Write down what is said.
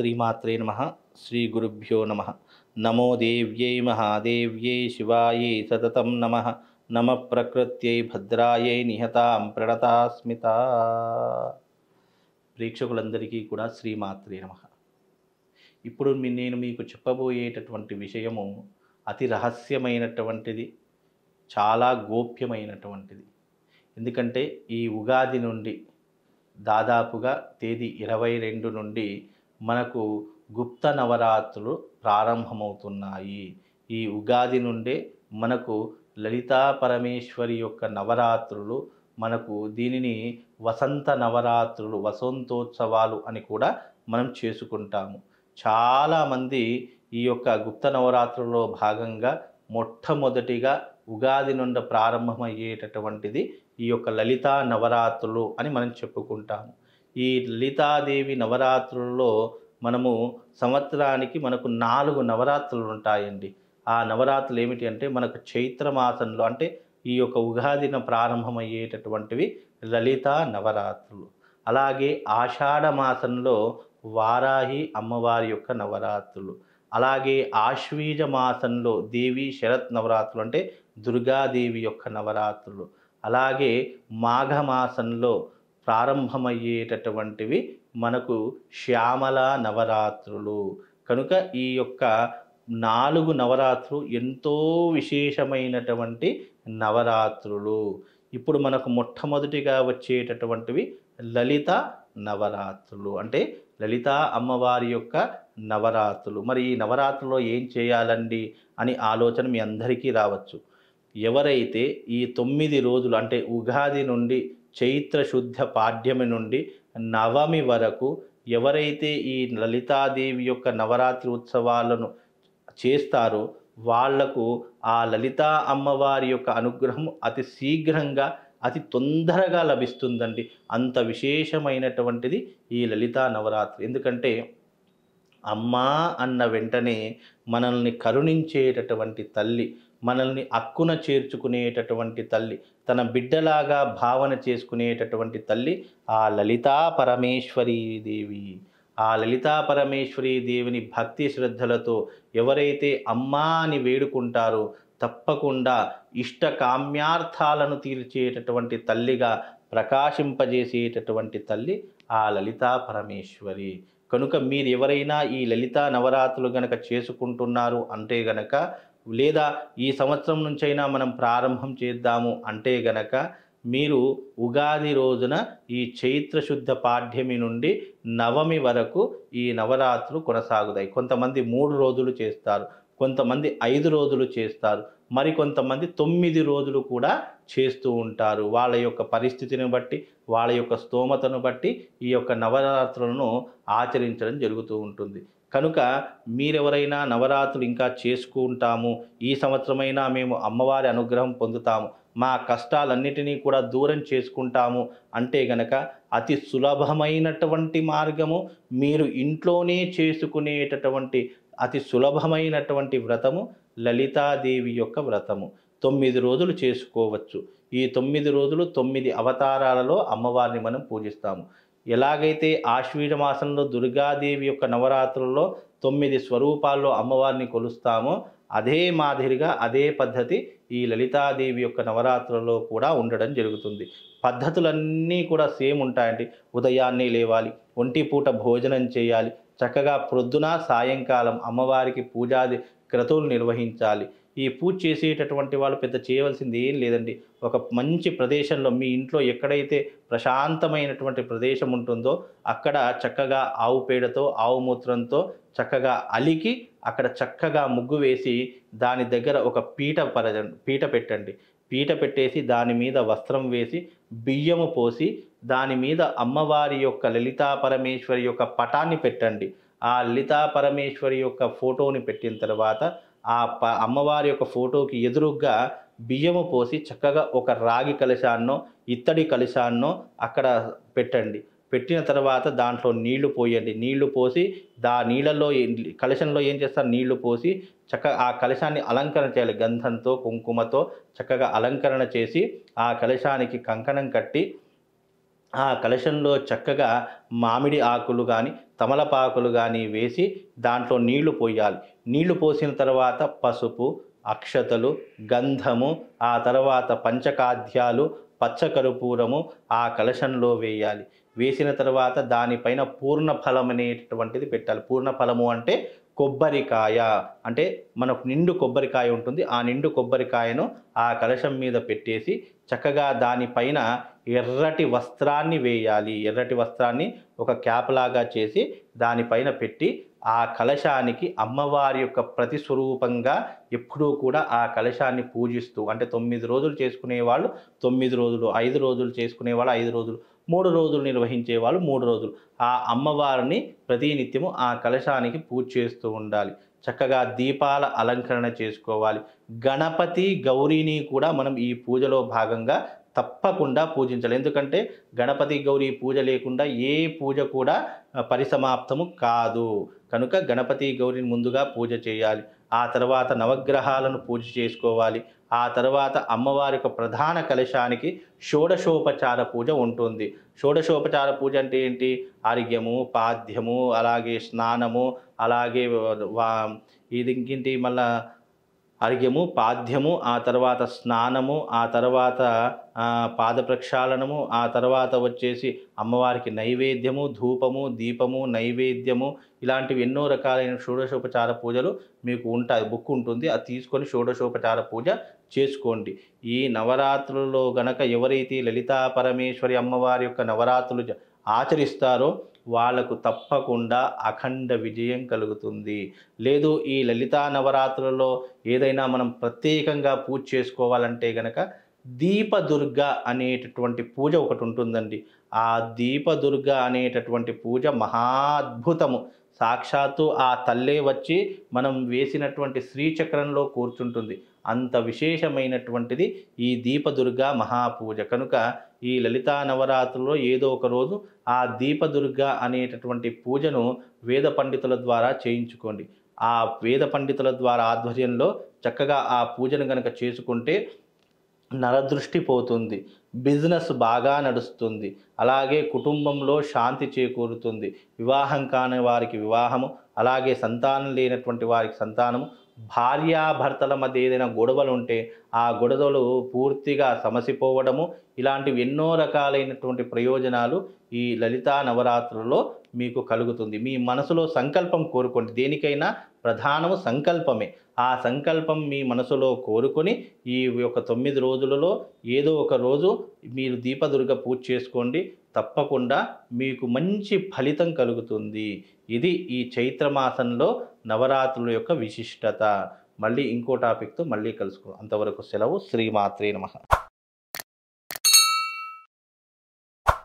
శ్రీమాత్రే నమ శ్రీ గురుభ్యో నమ నమో దేవ్యై మహాదేవ్యై శివాయై సతతం నమ నమ ప్రకృత్యై భద్రాయై నిహతాం ప్రణతాస్మిత ప్రేక్షకులందరికీ కూడా శ్రీమాత్రే నమ ఇప్పుడు నేను మీకు చెప్పబోయేటటువంటి విషయము అతి రహస్యమైనటువంటిది చాలా గోప్యమైనటువంటిది ఎందుకంటే ఈ ఉగాది నుండి దాదాపుగా తేదీ ఇరవై రెండు నుండి మనకు గుప్త నవరాత్రులు ప్రారంభమవుతున్నాయి ఈ ఉగాది నుండే మనకు లలితా పరమేశ్వరి యొక్క నవరాత్రులు మనకు దీనిని వసంత నవరాత్రులు వసంతోత్సవాలు అని కూడా మనం చేసుకుంటాము చాలామంది ఈ యొక్క గుప్త నవరాత్రుల్లో భాగంగా మొట్టమొదటిగా ఉగాది నుండి ప్రారంభమయ్యేటటువంటిది ఈ యొక్క లలితా నవరాత్రులు అని మనం చెప్పుకుంటాము ఈ లలితాదేవి నవరాత్రుల్లో మనము సంవత్సరానికి మనకు నాలుగు నవరాత్రులు ఉంటాయండి ఆ నవరాత్రులు ఏమిటి అంటే మనకు చైత్రమాసంలో అంటే ఈ యొక్క ఉగాదిన ప్రారంభమయ్యేటటువంటివి లలిత నవరాత్రులు అలాగే ఆషాఢ మాసంలో వారాహి అమ్మవారి యొక్క నవరాత్రులు అలాగే ఆశ్వీజ మాసంలో దేవి శరత్ నవరాత్రులు అంటే దుర్గాదేవి యొక్క నవరాత్రులు అలాగే మాఘమాసంలో ప్రారంభమయ్యేటటువంటివి మనకు శ్యామల నవరాత్రులు కనుక ఈ యొక్క నాలుగు నవరాత్రులు ఎంతో విశేషమైనటువంటి నవరాత్రులు ఇప్పుడు మనకు మొట్టమొదటిగా వచ్చేటటువంటివి లలిత నవరాత్రులు అంటే లలిత అమ్మవారి యొక్క నవరాత్రులు మరి ఈ నవరాత్రులో ఏం చేయాలండి అని ఆలోచన మీ అందరికీ రావచ్చు ఎవరైతే ఈ తొమ్మిది రోజులు అంటే ఉగాది నుండి చైత్ర శుద్ధ పాడ్యమి నుండి నవమి వరకు ఎవరైతే ఈ లలితాదేవి యొక్క నవరాత్రి ఉత్సవాలను చేస్తారో వాళ్లకు ఆ లలితా అమ్మవారి యొక్క అనుగ్రహం అతి శీఘ్రంగా అతి తొందరగా లభిస్తుందండి అంత విశేషమైనటువంటిది ఈ లలితా నవరాత్రి ఎందుకంటే అమ్మా అన్న వెంటనే మనల్ని కరుణించేటటువంటి తల్లి మనల్ని అక్కున చేర్చుకునేటటువంటి తల్లి తన బిడ్డలాగా భావన చేసుకునేటటువంటి తల్లి ఆ లలితా పరమేశ్వరీ దేవి ఆ లలితా పరమేశ్వరీ దేవిని భక్తి శ్రద్ధలతో ఎవరైతే అమ్మా అని వేడుకుంటారో తప్పకుండా ఇష్ట కామ్యార్థాలను తీర్చేటటువంటి తల్లిగా ప్రకాశింపజేసేటటువంటి తల్లి ఆ లలితా పరమేశ్వరి కనుక మీరు ఎవరైనా ఈ లలితా నవరాత్రులు గనక చేసుకుంటున్నారు అంటే గనక లేదా ఈ సంవత్సరం నుంచైనా మనం ప్రారంభం చేద్దాము అంటే గనక మీరు ఉగాది రోజున ఈ చైత్రశుద్ధ పాఠ్యమి నుండి నవమి వరకు ఈ నవరాత్రులు కొనసాగుతాయి కొంతమంది మూడు రోజులు చేస్తారు కొంతమంది ఐదు రోజులు చేస్తారు మరికొంతమంది తొమ్మిది రోజులు కూడా చేస్తూ ఉంటారు వాళ్ళ యొక్క పరిస్థితిని బట్టి వాళ్ళ యొక్క స్తోమతను బట్టి ఈ యొక్క నవరాత్రులను ఆచరించడం జరుగుతూ ఉంటుంది కనుక మీరెవరైనా నవరాత్రులు ఇంకా చేసుకుంటాము ఈ సంవత్సరమైనా మేము అమ్మవారి అనుగ్రహం పొందుతాము మా కష్టాలన్నిటినీ కూడా దూరం చేసుకుంటాము అంటే గనక అతి సులభమైనటువంటి మార్గము మీరు ఇంట్లోనే చేసుకునేటటువంటి అతి సులభమైనటువంటి వ్రతము లలితాదేవి యొక్క వ్రతము తొమ్మిది రోజులు చేసుకోవచ్చు ఈ తొమ్మిది రోజులు తొమ్మిది అవతారాలలో అమ్మవారిని మనం పూజిస్తాము ఎలాగైతే ఆశ్వీడ మాసంలో దుర్గాదేవి యొక్క నవరాత్రుల్లో తొమ్మిది స్వరూపాల్లో అమ్మవారిని కొలుస్తామో అదే మాదిరిగా అదే పద్ధతి ఈ లలితాదేవి యొక్క నవరాత్రులలో కూడా ఉండడం జరుగుతుంది పద్ధతులన్నీ కూడా సేమ్ ఉంటాయండి ఉదయాన్నే లేవాలి ఒంటి పూట భోజనం చేయాలి చక్కగా ప్రొద్దున సాయంకాలం అమ్మవారికి పూజాది క్రతువులు నిర్వహించాలి ఈ పూజ చేసేటటువంటి వాళ్ళు పెద్ద చేయవలసింది ఏం లేదండి ఒక మంచి ప్రదేశంలో మీ ఇంట్లో ఎక్కడైతే ప్రశాంతమైనటువంటి ప్రదేశం ఉంటుందో అక్కడ చక్కగా ఆవు పేడతో ఆవు మూత్రంతో చక్కగా అలికి అక్కడ చక్కగా ముగ్గు వేసి దాని దగ్గర ఒక పీట పర పీట పెట్టండి పీట పెట్టేసి దాని మీద వస్త్రం వేసి బియ్యము పోసి దాని మీద అమ్మవారి యొక్క లలితా పరమేశ్వరి యొక్క పటాన్ని పెట్టండి ఆ లలితా పరమేశ్వరి యొక్క ఫోటోని పెట్టిన తర్వాత ఆ ప అమ్మవారి యొక్క ఫోటోకి ఎదురుగా బియ్యము పోసి చక్కగా ఒక రాగి కలశాన్నో ఇత్తడి కలశాన్నో అక్కడ పెట్టండి పెట్టిన తర్వాత దాంట్లో నీళ్లు పోయండి నీళ్లు పోసి దా నీళ్ళల్లో కలశంలో ఏం చేస్తారు నీళ్లు పోసి చక్కగా ఆ కలశాన్ని అలంకరణ చేయాలి గంధంతో కుంకుమతో చక్కగా అలంకరణ చేసి ఆ కలశానికి కంకణం కట్టి ఆ కలశంలో చక్కగా మామిడి ఆకులు కానీ తమలపాకులు కానీ వేసి దాంట్లో నీళ్లు పోయాలి నీళ్లు పోసిన తర్వాత పసుపు అక్షతలు గంధము ఆ తర్వాత పంచకాద్యాలు పచ్చకర్పూరము ఆ కలశంలో వేయాలి వేసిన తర్వాత దానిపైన పూర్ణ ఫలం అనేటువంటిది పెట్టాలి పూర్ణ ఫలము అంటే కొబ్బరికాయ అంటే మనకు నిండు కొబ్బరికాయ ఉంటుంది ఆ నిండు కొబ్బరికాయను ఆ కలశం మీద పెట్టేసి చక్కగా దానిపైన ఎర్రటి వస్త్రాన్ని వేయాలి ఎర్రటి వస్త్రాన్ని ఒక క్యాప్ లాగా చేసి దానిపైన పెట్టి ఆ కలశానికి అమ్మవారి యొక్క ప్రతి స్వరూపంగా ఎప్పుడూ కూడా ఆ కలశాన్ని పూజిస్తూ అంటే తొమ్మిది రోజులు చేసుకునేవాళ్ళు తొమ్మిది రోజులు ఐదు రోజులు చేసుకునేవాళ్ళు ఐదు రోజులు మూడు రోజులు నిర్వహించే వాళ్ళు మూడు రోజులు ఆ అమ్మవారిని ప్రతినిత్యము ఆ కలశానికి పూజ చేస్తూ ఉండాలి చక్కగా దీపాల అలంకరణ చేసుకోవాలి గణపతి గౌరీని కూడా మనం ఈ పూజలో భాగంగా తప్పకుండా పూజించాలి ఎందుకంటే గణపతి గౌరీ పూజ లేకుండా ఏ పూజ కూడా పరిసమాప్తము కాదు కనుక గణపతి గౌరిని ముందుగా పూజ చేయాలి ఆ తర్వాత నవగ్రహాలను పూజ చేసుకోవాలి ఆ తర్వాత అమ్మవారి యొక్క ప్రధాన కలశానికి షోడశోపచార పూజ ఉంటుంది షోడశోపచార పూజ అంటే ఏంటి ఆరోగ్యము పాద్యము అలాగే స్నానము అలాగే ఇది ఇంకేంటి మళ్ళీ అర్ఘ్యము పాద్యము ఆ తర్వాత స్నానము ఆ తర్వాత పాద ప్రక్షాళనము ఆ తర్వాత వచ్చేసి అమ్మవారికి నైవేద్యము ధూపము దీపము నైవేద్యము ఇలాంటివి ఎన్నో రకాలైన షోడశోపచార పూజలు మీకు ఉంటాయి బుక్ ఉంటుంది అది తీసుకొని షోడశోపచార పూజ చేసుకోండి ఈ నవరాత్రులలో గనక ఎవరైతే లలితా పరమేశ్వరి అమ్మవారి యొక్క నవరాత్రులు ఆచరిస్తారో వాళ్లకు తప్పకుండా అఖండ విజయం కలుగుతుంది లేదు ఈ లలితా నవరాత్రులలో ఏదైనా మనం ప్రత్యేకంగా పూజ చేసుకోవాలంటే గనక దీపదుర్గ అనేటటువంటి పూజ ఒకటి ఉంటుందండి ఆ దీపదుర్గ అనేటటువంటి పూజ మహాద్భుతము సాక్షాత్తు ఆ తల్లే వచ్చి మనం వేసినటువంటి శ్రీచక్రంలో కూర్చుంటుంది అంత విశేషమైనటువంటిది ఈ దీపదుర్గా మహాపూజ కనుక ఈ లలితా నవరాత్రులో ఏదో ఒక రోజు ఆ దీపదుర్గ అనేటటువంటి పూజను వేద పండితుల ద్వారా చేయించుకోండి ఆ వేద పండితుల ద్వారా ఆధ్వర్యంలో చక్కగా ఆ పూజను కనుక చేసుకుంటే నరదృష్టి పోతుంది బిజినెస్ బాగా నడుస్తుంది అలాగే కుటుంబంలో శాంతి చేకూరుతుంది వివాహం కాని వారికి వివాహము అలాగే సంతానం లేనటువంటి వారికి సంతానము భార్యాభర్తల మధ్య ఏదైనా గొడవలు ఉంటే ఆ గొడవలు పూర్తిగా సమసిపోవడము ఇలాంటివి ఎన్నో రకాలైనటువంటి ప్రయోజనాలు ఈ లలితా నవరాత్రులలో మీకు కలుగుతుంది మీ మనసులో సంకల్పం కోరుకోండి దేనికైనా ప్రధానము సంకల్పమే ఆ సంకల్పం మీ మనసులో కోరుకొని ఈ యొక్క తొమ్మిది రోజులలో ఏదో ఒక రోజు మీరు దీపదుర్గ పూజ చేసుకోండి తప్పకుండా మీకు మంచి ఫలితం కలుగుతుంది ఇది ఈ చైత్రమాసంలో నవరాత్రుల యొక్క విశిష్టత మళ్ళీ ఇంకో టాపిక్తో మళ్ళీ కలుసుకో అంతవరకు సెలవు శ్రీమాత్రే నమ